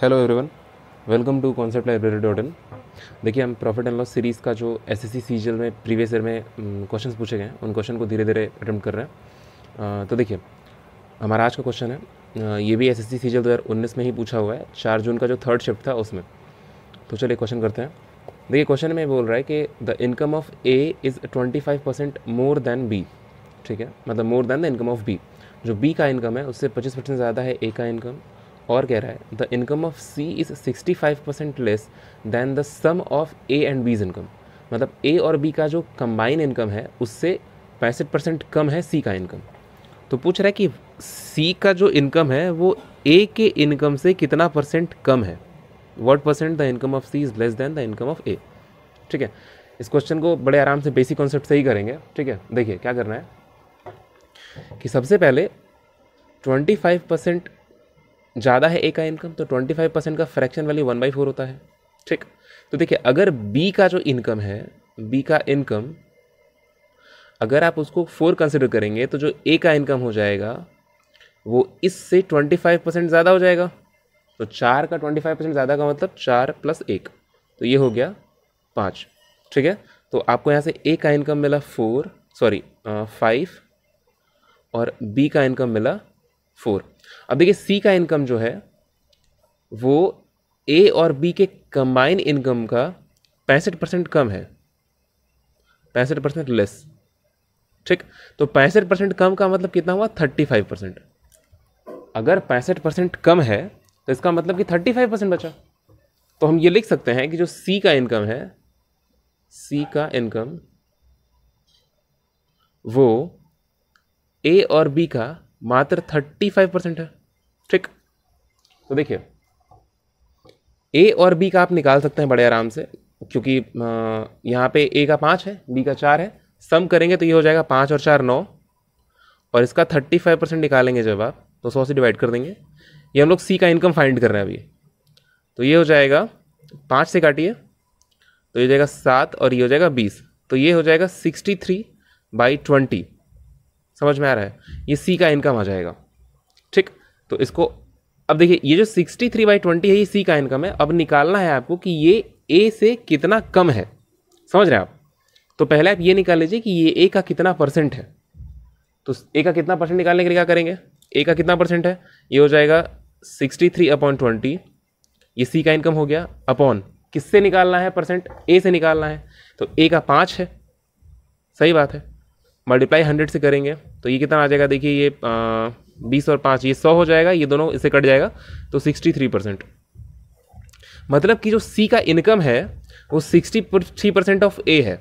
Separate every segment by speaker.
Speaker 1: hello everyone welcome to concept library dot in देखिए हम profit and loss series का जो एस एस सी में प्रीवियस ईयर में क्वेश्चन पूछे गए हैं उन क्वेश्चन को धीरे धीरे अटैम्प्ट कर रहे हैं तो देखिए हमारा आज का क्वेश्चन है ये भी एस एस सी उन्नीस में ही पूछा हुआ है चार जून का जो थर्ड शिफ्ट था उसमें तो चलिए क्वेश्चन करते हैं देखिए क्वेश्चन में बोल रहा है कि the income of A is twenty five percent more than B ठीक है मतलब more than the income of B जो बी का इनकम है उससे पच्चीस परसेंट ज़्यादा है ए का इनकम और कह रहा है the income of C is sixty five percent less than the sum of A and B's income मतलब ए और बी का जो कंबाइन इनकम है उससे पैंसठ परसेंट कम है सी का इनकम तो पूछ रहा है कि सी का जो इनकम है वो ए के इनकम से कितना परसेंट कम है what percent the income of C is less than the income of A ठीक है इस क्वेश्चन को बड़े आराम से बेसिक कॉन्सेप्ट से ही करेंगे ठीक है देखिए क्या करना है कि सबसे पहले 25 परसेंट ज़्यादा है ए का इनकम तो ट्वेंटी फाइव परसेंट का fraction value one by four होता है ठीक तो देखिए अगर बी का जो इनकम है बी का इनकम अगर आप उसको फोर कंसिडर करेंगे तो जो ए का इनकम हो जाएगा वो इससे ट्वेंटी फाइव परसेंट ज़्यादा हो जाएगा तो चार का ट्वेंटी फाइव परसेंट ज़्यादा का मतलब चार प्लस एक तो ये हो गया पाँच ठीक है तो आपको यहाँ से ए का इनकम मिला फोर सॉरी फाइव और बी का इनकम मिला फोर अब देखिए सी का इनकम जो है वो ए और बी के कंबाइन इनकम का पैंसठ परसेंट कम है पैंसठ परसेंट लेस ठीक तो पैंसठ परसेंट कम का मतलब कितना हुआ थर्टी फाइव परसेंट अगर पैंसठ परसेंट कम है तो इसका मतलब कि थर्टी फाइव परसेंट बचा तो हम ये लिख सकते हैं कि जो सी का इनकम है सी का इनकम वो ए और बी का मात्र थर्टी फाइव परसेंट है ठीक तो देखिए ए और बी का आप निकाल सकते हैं बड़े आराम से क्योंकि यहाँ पे ए का पाँच है बी का चार है सम करेंगे तो ये हो जाएगा पाँच और चार नौ और इसका थर्टी फाइव परसेंट निकालेंगे जब आप तो सौ से डिवाइड कर देंगे ये हम लोग सी का इनकम फाइंड कर रहे हैं अभी तो ये हो जाएगा पाँच से काटिए तो ये हो जाएगा सात और ये हो जाएगा बीस तो ये हो जाएगा सिक्सटी थ्री बाई ट्वेंटी समझ में आ रहा है ये सी का इनकम आ जाएगा ठीक तो इसको अब देखिए ये जो सिक्सटी थ्री बाई ट्वेंटी है ये सी का इनकम है अब निकालना है आपको कि ये ए से कितना कम है समझ रहे हैं आप तो पहले आप ये निकाल लीजिए कि ये ए का कितना परसेंट है तो ए का कितना परसेंट निकालने के लिए क्या करेंगे ए का कितना परसेंट है ये हो जाएगा सिक्सटी थ्री अपॉन ट्वेंटी ये सी का इनकम हो गया अपॉन किससे निकालना है परसेंट ए से निकालना है तो ए का पाँच है सही बात है मल्टीप्लाई हंड्रेड से करेंगे तो ये कितना आ जाएगा देखिए ये बीस और पाँच ये सौ हो जाएगा ये दोनों इसे कट जाएगा तो सिक्सटी थ्री परसेंट मतलब कि जो सी का इनकम है वो sixty three percent of A है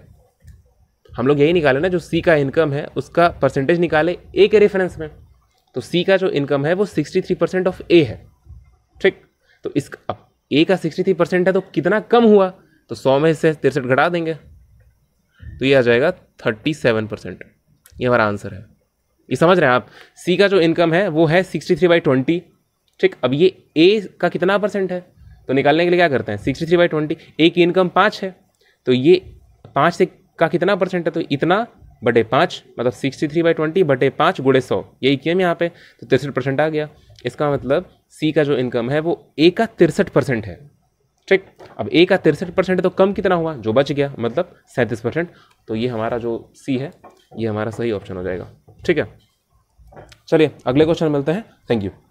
Speaker 1: हम लोग यही निकाले ना जो सी का इनकम है उसका परसेंटेज निकाले ए के रेफरेंस में तो सी का जो इनकम है वो sixty three percent of A है ठीक तो इस अब ए का सिक्सटी थ्री परसेंट है तो कितना कम हुआ तो सौ में से तिरसठ घटा देंगे तो ये आ जाएगा थर्टी सेवन परसेंट ये हमारा आंसर है ये समझ रहे हैं आप सी का जो इनकम है वो है सिक्सटी थ्री बाई ट्वेंटी ठीक अब ये ए का कितना परसेंट है तो निकालने के लिए क्या करते हैं sixty three by twenty A की इनकम पाँच है तो ये पाँच से का कितना परसेंट है तो इतना बटे पाँच मतलब सिक्सटी थ्री बाई ट्वेंटी बटे पाँच गुड़े सौ यही किया यहाँ पे तो तिरसठ परसेंट आ गया इसका मतलब सी का जो इनकम है वो ए का तिरसठ परसेंट है ठीक अब ए का तिरसठ परसेंट तो कम कितना हुआ जो बच गया मतलब सैंतीस परसेंट तो ये हमारा जो सी है ये हमारा सही ऑप्शन हो जाएगा ठीक है चलिए अगले क्वेश्चन मिलते हैं थैंक यू